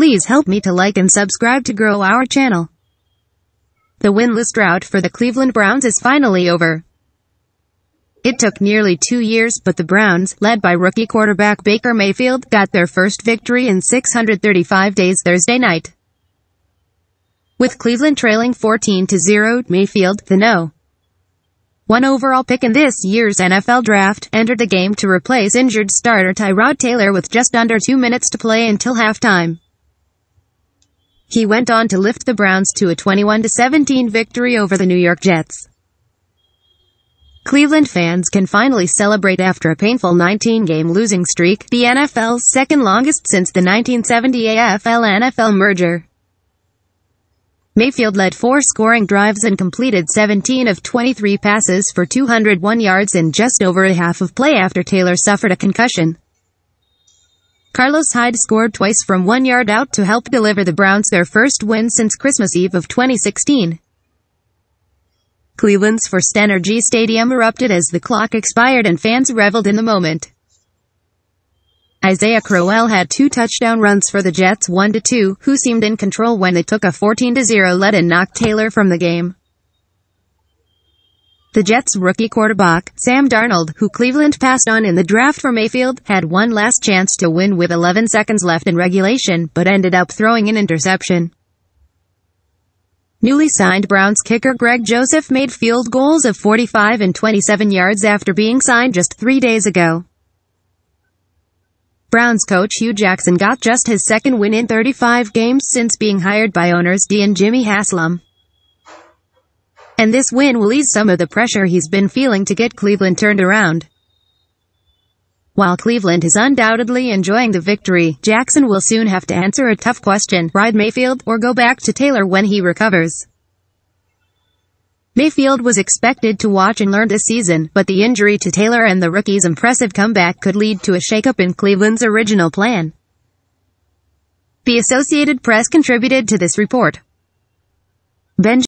Please help me to like and subscribe to grow our channel. The winless drought for the Cleveland Browns is finally over. It took nearly two years, but the Browns, led by rookie quarterback Baker Mayfield, got their first victory in 635 days Thursday night. With Cleveland trailing 14-0, Mayfield, the no. One overall pick in this year's NFL draft, entered the game to replace injured starter Tyrod Taylor with just under two minutes to play until halftime. He went on to lift the Browns to a 21-17 victory over the New York Jets. Cleveland fans can finally celebrate after a painful 19-game losing streak, the NFL's second longest since the 1970 AFL-NFL merger. Mayfield led four scoring drives and completed 17 of 23 passes for 201 yards in just over a half of play after Taylor suffered a concussion. Carlos Hyde scored twice from one yard out to help deliver the Browns their first win since Christmas Eve of 2016. Cleveland's first energy stadium erupted as the clock expired and fans reveled in the moment. Isaiah Crowell had two touchdown runs for the Jets 1-2, who seemed in control when they took a 14-0 lead and knocked Taylor from the game. The Jets rookie quarterback, Sam Darnold, who Cleveland passed on in the draft for Mayfield, had one last chance to win with 11 seconds left in regulation, but ended up throwing an interception. Newly signed Browns kicker Greg Joseph made field goals of 45 and 27 yards after being signed just three days ago. Browns coach Hugh Jackson got just his second win in 35 games since being hired by owners D and Jimmy Haslam. And this win will ease some of the pressure he's been feeling to get Cleveland turned around. While Cleveland is undoubtedly enjoying the victory, Jackson will soon have to answer a tough question, ride Mayfield or go back to Taylor when he recovers. Mayfield was expected to watch and learn this season, but the injury to Taylor and the rookie's impressive comeback could lead to a shakeup in Cleveland's original plan. The Associated Press contributed to this report. Benjamin